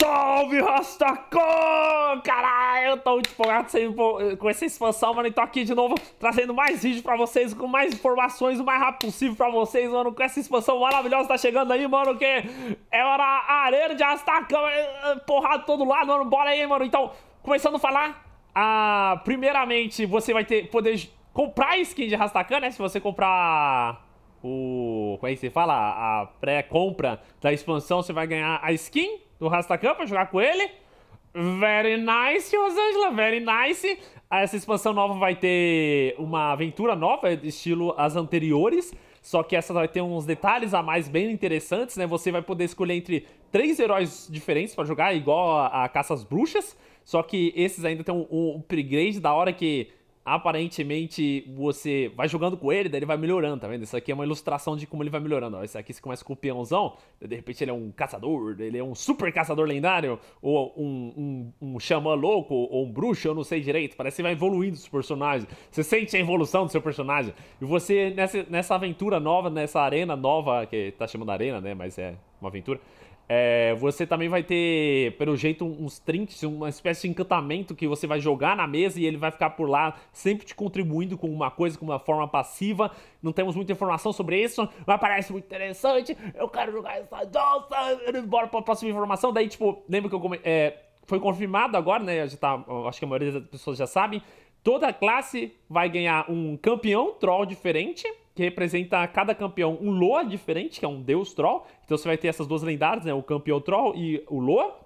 Salve, Rastacon! Caralho, eu tô muito empolgado com essa expansão, mano. E tô aqui de novo trazendo mais vídeo pra vocês, com mais informações o mais rápido possível pra vocês, mano. Com essa expansão maravilhosa tá chegando aí, mano, que é hora arena de Rastacon, é, é, porrada todo lado, mano. Bora aí, mano. Então, começando a falar, ah, primeiramente você vai ter poder comprar skin de Rastacon, né? Se você comprar o... como é que você fala? A pré-compra da expansão, você vai ganhar a skin do Rastakhan pra jogar com ele. Very nice, Rosângela, very nice. Essa expansão nova vai ter uma aventura nova, é estilo as anteriores. Só que essa vai ter uns detalhes a mais bem interessantes, né? Você vai poder escolher entre três heróis diferentes para jogar, igual a, a Caça às Bruxas. Só que esses ainda tem um, um upgrade da hora que aparentemente você vai jogando com ele, daí ele vai melhorando, tá vendo? Isso aqui é uma ilustração de como ele vai melhorando. Ó, esse aqui você começa com o peãozão, de repente ele é um caçador, ele é um super caçador lendário, ou um, um, um xamã louco, ou um bruxo, eu não sei direito. Parece que vai evoluindo os personagens. Você sente a evolução do seu personagem. E você, nessa, nessa aventura nova, nessa arena nova, que tá chamando arena, né? Mas é uma aventura. É, você também vai ter, pelo jeito, uns trinks, uma espécie de encantamento que você vai jogar na mesa e ele vai ficar por lá, sempre te contribuindo com uma coisa, com uma forma passiva. Não temos muita informação sobre isso, mas parece muito interessante. Eu quero jogar essa dança, Bora pra próxima informação. Daí, tipo, lembra que eu come... É, foi confirmado agora, né? Já tá, acho que a maioria das pessoas já sabem. Toda classe vai ganhar um campeão troll diferente que representa cada campeão um Loa diferente, que é um deus troll. Então você vai ter essas duas lendárias, né? O campeão troll e o Loa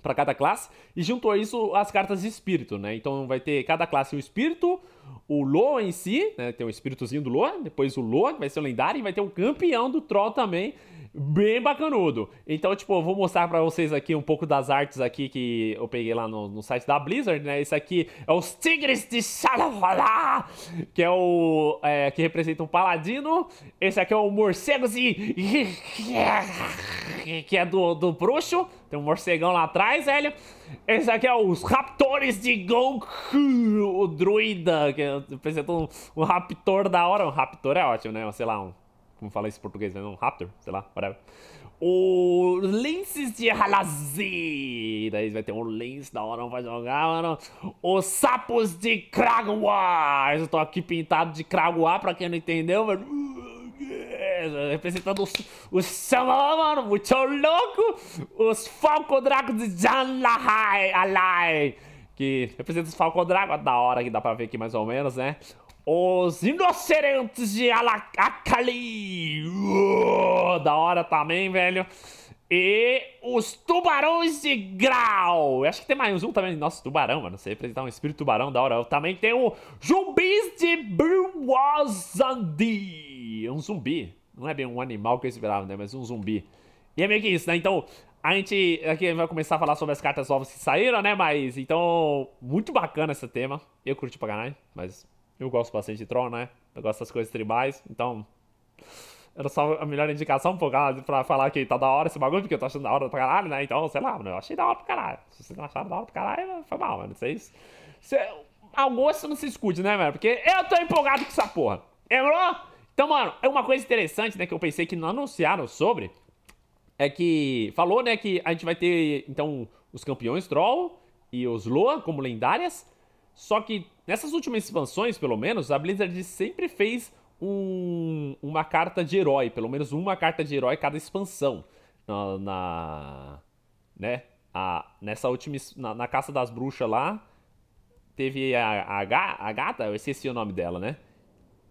para cada classe. E junto a isso as cartas de espírito, né? Então vai ter cada classe o espírito, o Loa em si, né? Tem o espíritozinho do Loa, depois o Loa, que vai ser o lendário, e vai ter o campeão do troll também, bem bacanudo. Então, tipo, eu vou mostrar para vocês aqui um pouco das artes aqui que eu peguei lá no, no site da Blizzard, né? esse aqui é os Tigres de Xalafalá, que é o... É, que representa um paladino. Esse aqui é o Morcegos e... que é do, do bruxo. Tem um morcegão lá atrás, velho. Esse aqui é os Raptores de Goku, o druida, que representa um, um raptor da hora. Um raptor é ótimo, né? Sei lá, um como fala isso em português, né? Um Raptor, sei lá, whatever. O Lenses de Halazi. Daí vai ter um Lens da hora vai jogar, mano. Os Sapos de Kraguá. Eu tô aqui pintado de Kraguá, pra quem não entendeu, mano. Representando os, os Xamã, mano, muito louco. Os falcodragos de Janlahai, Alai. Que representa os falcodragos da hora que dá pra ver aqui mais ou menos, né? Os Inocerentes de Alakali da hora também, velho. E os Tubarões de Grau. Eu acho que tem mais um também. Nossa, Tubarão, mano. Você representar um espírito tubarão da hora. Eu também tem o Zumbis de Bruwazandi. É um zumbi. Não é bem um animal que eu esperava, né? Mas um zumbi. E é meio que isso, né? Então, a gente aqui vai começar a falar sobre as cartas novas que saíram, né? Mas, então, muito bacana esse tema. Eu curti pra caralho, mas eu gosto bastante de Tron, né? Eu gosto das coisas tribais, então. Era só a melhor indicação pra, pra falar que tá da hora esse bagulho, porque eu tô achando da hora pra caralho, né? Então, sei lá, mano, eu achei da hora pra caralho. Se vocês não acharam da hora pra caralho, foi mal, mano. Vocês. Cê, ao não se escute, né, mano? Porque eu tô empolgado com essa porra. Errou? Então, mano, é uma coisa interessante, né, que eu pensei que não anunciaram sobre. É que. Falou, né, que a gente vai ter, então, os campeões Troll e os Loa como lendárias. Só que Nessas últimas expansões, pelo menos, a Blizzard sempre fez um, uma carta de herói, pelo menos uma carta de herói cada expansão. Na, na né? A, nessa última na, na, caça das bruxas lá teve a, a, a gata, eu esqueci o nome dela, né?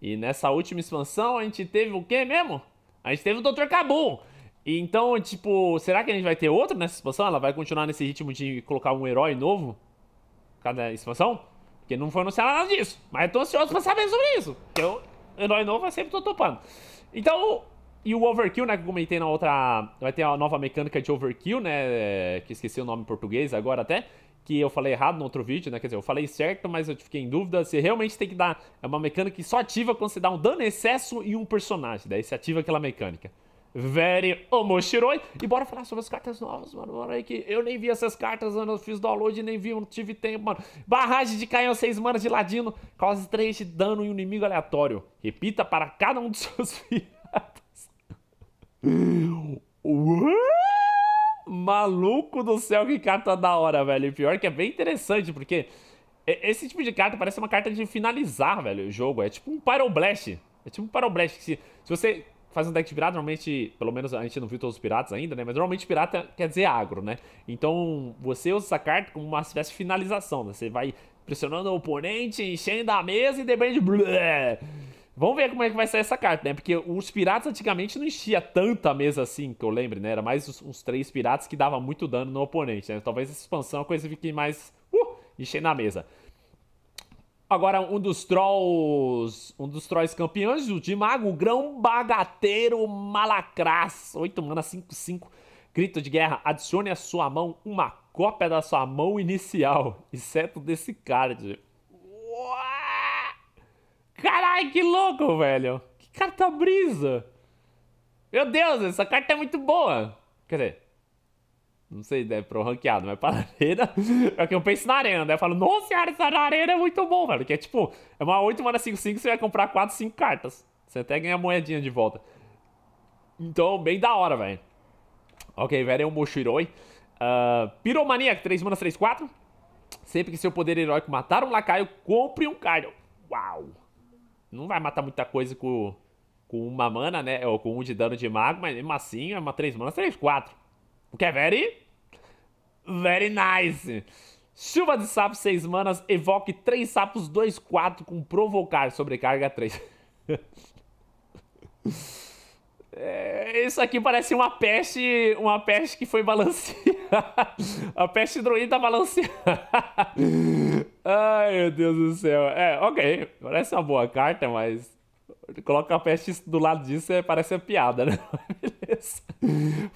E nessa última expansão a gente teve o quê mesmo? A gente teve o Dr. Cabum. Então, tipo, será que a gente vai ter outro nessa expansão? Ela vai continuar nesse ritmo de colocar um herói novo cada expansão? Porque não foi anunciado nada disso. Mas eu tô ansioso pra saber sobre isso. Porque eu, herói novo, eu sempre tô topando. Então, e o overkill, né, que eu comentei na outra... Vai ter a nova mecânica de overkill, né, que esqueci o nome em português agora até, que eu falei errado no outro vídeo, né, quer dizer, eu falei certo, mas eu fiquei em dúvida se realmente tem que dar... É uma mecânica que só ativa quando você dá um dano excesso em um personagem, daí você ativa aquela mecânica. Very Omoshiroi. E bora falar sobre as cartas novas, mano. Bora aí que eu nem vi essas cartas, mano. Eu fiz download e nem vi, eu não tive tempo, mano. Barragem de Caian 6 manas de ladino. Causa 3 de dano em um inimigo aleatório. Repita para cada um dos seus filhados. Maluco do céu, que carta da hora, velho. E pior que é bem interessante, porque esse tipo de carta parece uma carta de finalizar, velho, o jogo. É tipo um Pyroblast. É tipo um Pyroblast. Que se, se você faz um deck de pirata, normalmente, pelo menos a gente não viu todos os piratas ainda, né? Mas normalmente pirata quer dizer agro, né? Então você usa essa carta como uma espécie de finalização, né? Você vai pressionando o oponente, enchendo a mesa e depende. Vamos ver como é que vai sair essa carta, né? Porque os piratas antigamente não enchia tanta mesa assim, que eu lembro, né? Era mais uns, uns três piratas que dava muito dano no oponente, né? Talvez essa expansão é a coisa fique mais. Uh, enchendo a mesa. Agora, um dos trolls, um dos trolls campeões o de mago, o grão bagateiro malacrás. 8 mana, 5, 5. Grito de guerra, adicione à sua mão uma cópia da sua mão inicial, exceto desse card. Uá! Caralho, que louco, velho. Que carta brisa. Meu Deus, essa carta é muito boa. Quer dizer, não sei, deve pro ranqueado, mas pra arena. É que eu penso na arena, né? Eu falo, nossa senhora, essa arena é muito bom, velho. Que é tipo, é uma 8, mana 5, 5, você vai comprar 4, 5 cartas. Você até ganha moedinha de volta. Então, bem da hora, velho. Ok, velho, é um Moshiroi. Uh, ah, Piromaníaco, 3 manas, 3, 4. Sempre que seu poder heróico matar um lacaio, compre um Kaido. Uau! Não vai matar muita coisa com, com uma mana, né? Ou com um de dano de mago, mas mesmo assim é uma 3 mana 3, 4. O que é very Very nice. Chuva de sapos, 6 manas, evoque 3 sapos, 2, 4 com provocar, sobrecarga 3. é, isso aqui parece uma peste, uma peste que foi balanceada. A peste druida balanceada. Ai, meu Deus do céu. É, ok, parece uma boa carta, mas... Coloca a peste do lado disso, é, parece uma piada, né? Beleza.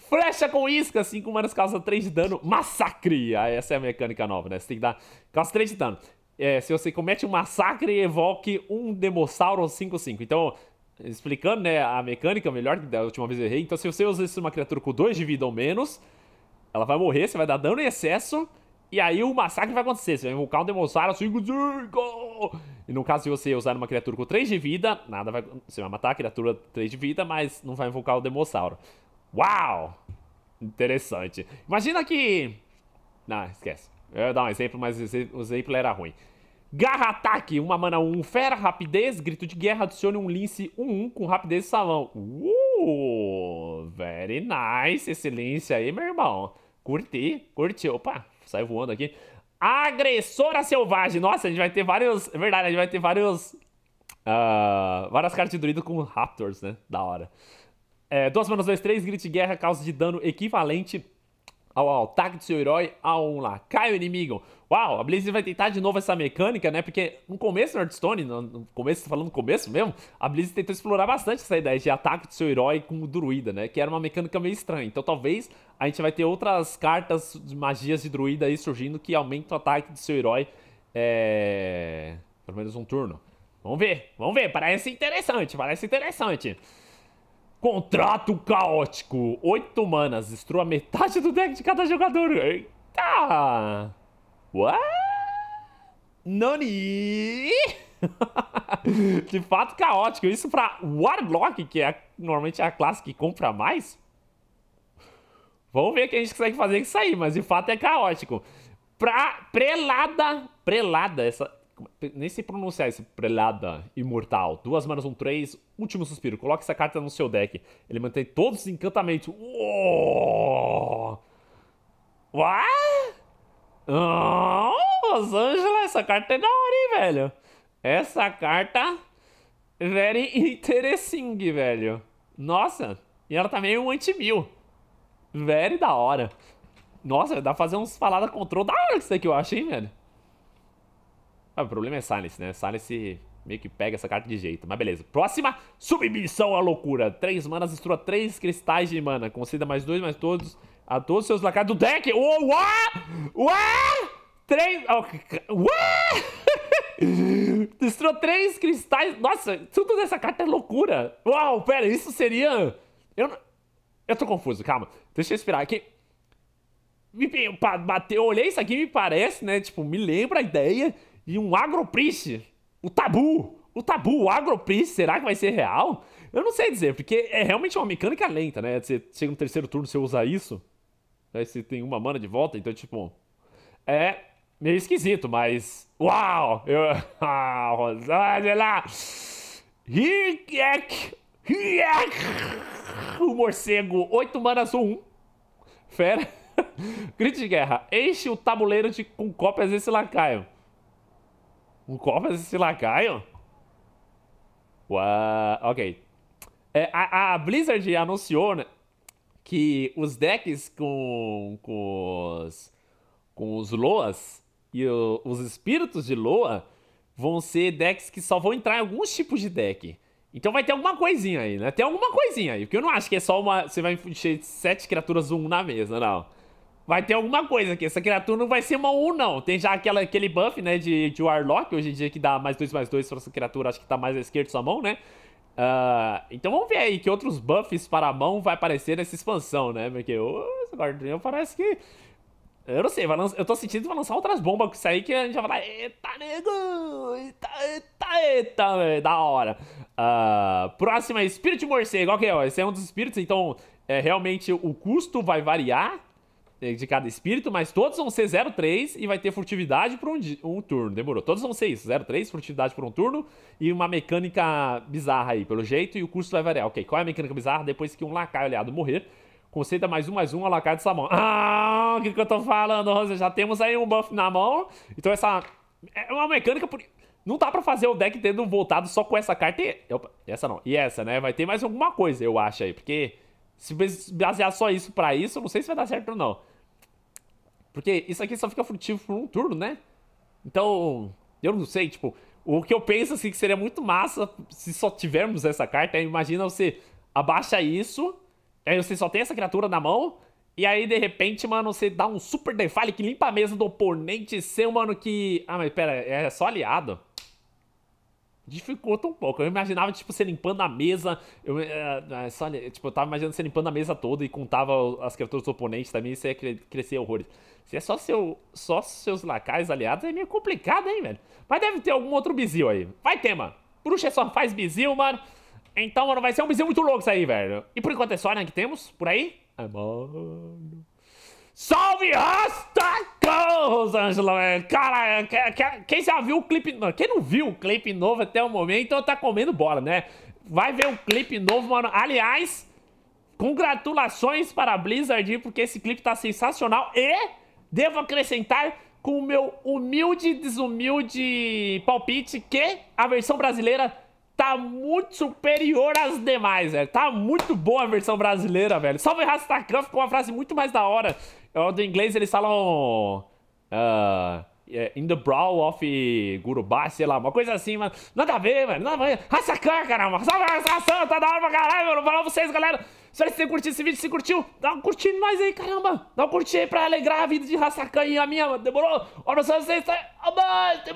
Flecha com isca, 5 manas causa 3 de dano. Massacre! Ah, essa é a mecânica nova, né? Você tem que dar. Causa 3 de dano. É, se você comete um massacre, evoque um Demossauro 5-5. Então, explicando né, a mecânica melhor que da última vez eu errei. Então, se você usa isso numa criatura com 2 de vida ou menos, ela vai morrer, você vai dar dano em excesso. E aí o massacre vai acontecer. Você vai invocar um Demossauro 5-5. E no caso, se você usar uma criatura com 3 de vida, nada vai. Você vai matar a criatura 3 de vida, mas não vai invocar o Demossauro. Uau! Interessante. Imagina que... Não, esquece. Eu ia dar um exemplo, mas o exemplo era ruim. Garra ataque, uma mana 1, um, fera, rapidez, grito de guerra, adicione um lince 1-1 um, um, com rapidez e salão. Uh, very nice esse lince aí, meu irmão. Curti, curti. Opa, sai voando aqui. Agressora selvagem. Nossa, a gente vai ter vários... É verdade, a gente vai ter vários... Uh, várias cartas de druido com raptors, né? Da hora. É, 2 manas, 2, 3, grito de guerra, causa de dano equivalente ao, ataque do seu herói a um o inimigo. Uau, a Blizzard vai tentar de novo essa mecânica, né? Porque no começo no Hearthstone, no começo, falando no começo mesmo, a Blizzard tentou explorar bastante essa ideia de ataque do seu herói com o druida, né? Que era uma mecânica meio estranha. Então talvez a gente vai ter outras cartas de magias de druida aí surgindo que aumentam o ataque do seu herói. É... Pelo menos um turno. Vamos ver, vamos ver. Parece interessante, parece interessante. Contrato caótico. Oito manas. Destrua metade do deck de cada jogador. Eita! What? Nani! de fato caótico. Isso pra Warlock, que é normalmente a classe que compra mais. Vamos ver o que a gente consegue fazer com isso aí, mas de fato é caótico. Pra Prelada, Prelada, essa nem sei pronunciar esse Prelada Imortal. Duas manas, um três. Último suspiro. Coloque essa carta no seu deck. Ele mantém todos os encantamentos. Uou! Uau! Oh, Los Angeles, essa carta é da hora, hein, velho? Essa carta... Very interesting, velho. Nossa, e ela tá meio um anti-mil. Very da hora. Nossa, dá pra fazer uns falada control da hora que isso aqui, eu acho, hein, velho? Ah, o problema é Silence, né? Silence meio que pega essa carta de jeito. Mas beleza. Próxima submissão à loucura. Três manas, destrua três cristais de mana. Conceda mais dois, mais todos. A todos os seus lacados do deck. Uou, uá! Uá! Três... Ah, uá! destrua três cristais. Nossa, tudo dessa carta é loucura. Uau, pera, isso seria... Eu, eu tô confuso, calma. Deixa eu esperar aqui. Me, bateu, eu olhei isso aqui me parece, né? Tipo, me lembra a ideia e um Agroprice. O tabu! O tabu, o Agroprice, será que vai ser real? Eu não sei dizer, porque é realmente uma mecânica lenta, né? Você chega no terceiro turno, você usa isso. Aí você tem uma mana de volta, então, tipo. É meio esquisito, mas. Uau! Eu... Ah, Rosângela! Hiek! Hiek! O morcego, 8 manas ou 1. Fera. Grito de guerra. Enche o tabuleiro de, com cópias desse lacaio. Um cofre desse lacaio? Uau, ok. É, a, a, Blizzard anunciou né, que os decks com, com, os, com os Loas e o, os espíritos de Loa vão ser decks que só vão entrar em alguns tipos de deck. Então vai ter alguma coisinha aí, né? Tem alguma coisinha aí. Porque eu não acho que é só uma. Você vai encher sete criaturas um na mesa, não vai ter alguma coisa aqui. Essa criatura não vai ser uma 1, não. Tem já aquela, aquele buff, né, de, de Warlock, hoje em dia, que dá mais 2, mais 2 pra essa criatura. Acho que tá mais à esquerda sua mão, né? Uh, então vamos ver aí que outros buffs para a mão vai aparecer nessa expansão, né? Porque essa esse parece que... Eu não sei, vai lançar, eu tô sentindo que vai lançar outras bombas com isso aí que a gente vai falar Eita, nego! Eita, eita, eita, véio, da hora! Uh, próxima, Espírito Morcego, ok, ó, esse é um dos espíritos, então é, realmente o custo vai variar é, de cada espírito, mas todos vão ser 03 e vai ter furtividade por um, um, turno. Demorou. Todos vão ser isso: 03, furtividade por um turno e uma mecânica bizarra aí, pelo jeito, e o custo vai variar. Ok, qual é a mecânica bizarra? Depois que um lacaio aliado morrer, conceda mais um, mais um, a lacaio sua mão. Ah, o que, que eu tô falando, Rosa? Já temos aí um buff na mão. Então essa. É uma mecânica. Por... Não dá pra fazer o deck tendo voltado só com essa carta e. Opa, essa não. E essa, né? Vai ter mais alguma coisa, eu acho aí, porque. Se basear só isso pra isso, eu não sei se vai dar certo ou não. Porque isso aqui só fica frutivo por um turno, né? Então, eu não sei, tipo, o que eu penso assim que seria muito massa se só tivermos essa carta, é imagina você abaixa isso, aí você só tem essa criatura na mão, e aí de repente, mano, você dá um super defile que limpa a mesa do oponente seu, mano, que... Ah, mas pera, é só aliado? dificulta um pouco. Eu imaginava, tipo, você limpando a mesa. Eu, é, é só, tipo, eu tava imaginando você limpando a mesa toda e contava as criaturas dos oponentes também, isso ia crescer horrores. Se é só, seu, só seus lacais aliados, é meio complicado, hein, velho? Mas deve ter algum outro bizil aí. Vai ter, mano. Bruxa só faz bizil, mano. Então, mano, vai ser um bizil muito louco isso aí, velho. E por enquanto é só, né, que temos por aí? É, mano... Salve, raça! Ângela, é, cara, é, quem já viu o clipe. Quem não viu o clipe novo até o momento tá comendo bola, né? Vai ver o clipe novo, mano. Aliás, congratulações para a Blizzard, porque esse clipe tá sensacional. E devo acrescentar com o meu humilde, desumilde palpite que a versão brasileira tá muito superior às demais, velho. Tá muito boa a versão brasileira, velho. Salve Rastakan, ficou uma frase muito mais da hora. É do inglês eles falam Uh, in the Brawl of Gurubá, sei lá, uma coisa assim, mano. Nada a ver, mano. Nada a ver. Hassacan, caramba. Salve tá santa, da hora pra caralho, mano. Falou vocês, galera. Espero que vocês tenham curtido esse vídeo. Se curtiu, dá um curtindo em nós aí, caramba. Dá um curtir aí pra alegrar a vida de Hassacan e a minha, mano. Demorou? Um abraço pra vocês. Tá...